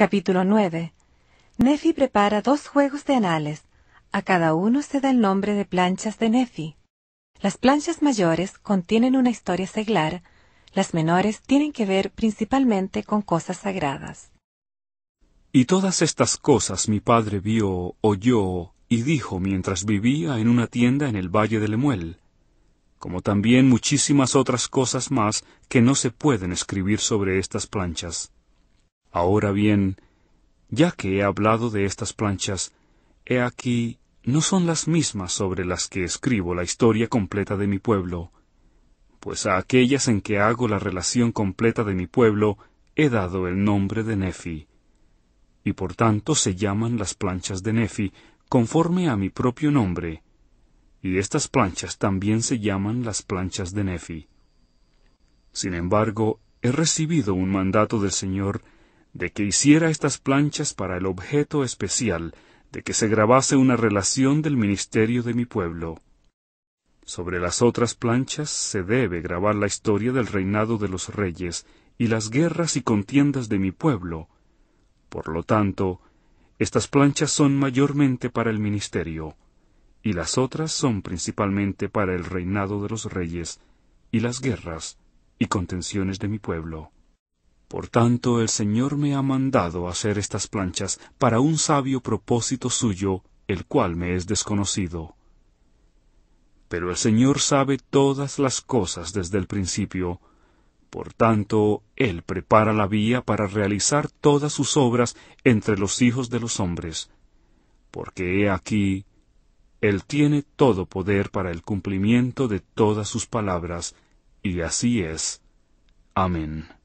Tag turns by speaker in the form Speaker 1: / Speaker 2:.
Speaker 1: Capítulo 9. Nefi prepara dos juegos de anales. A cada uno se da el nombre de planchas de Nefi. Las planchas mayores contienen una historia seglar, las menores tienen que ver principalmente con cosas sagradas.
Speaker 2: Y todas estas cosas mi padre vio, oyó y dijo mientras vivía en una tienda en el valle de Lemuel, como también muchísimas otras cosas más que no se pueden escribir sobre estas planchas. Ahora bien, ya que he hablado de estas planchas, he aquí no son las mismas sobre las que escribo la historia completa de mi pueblo, pues a aquellas en que hago la relación completa de mi pueblo he dado el nombre de Nefi, y por tanto se llaman las planchas de Nefi conforme a mi propio nombre, y estas planchas también se llaman las planchas de Nefi. Sin embargo, he recibido un mandato del Señor de que hiciera estas planchas para el objeto especial de que se grabase una relación del ministerio de mi pueblo. Sobre las otras planchas se debe grabar la historia del reinado de los reyes y las guerras y contiendas de mi pueblo. Por lo tanto, estas planchas son mayormente para el ministerio, y las otras son principalmente para el reinado de los reyes y las guerras y contenciones de mi pueblo. Por tanto, el Señor me ha mandado hacer estas planchas para un sabio propósito suyo, el cual me es desconocido. Pero el Señor sabe todas las cosas desde el principio. Por tanto, Él prepara la vía para realizar todas sus obras entre los hijos de los hombres. Porque he aquí, Él tiene todo poder para el cumplimiento de todas sus palabras, y así es. Amén.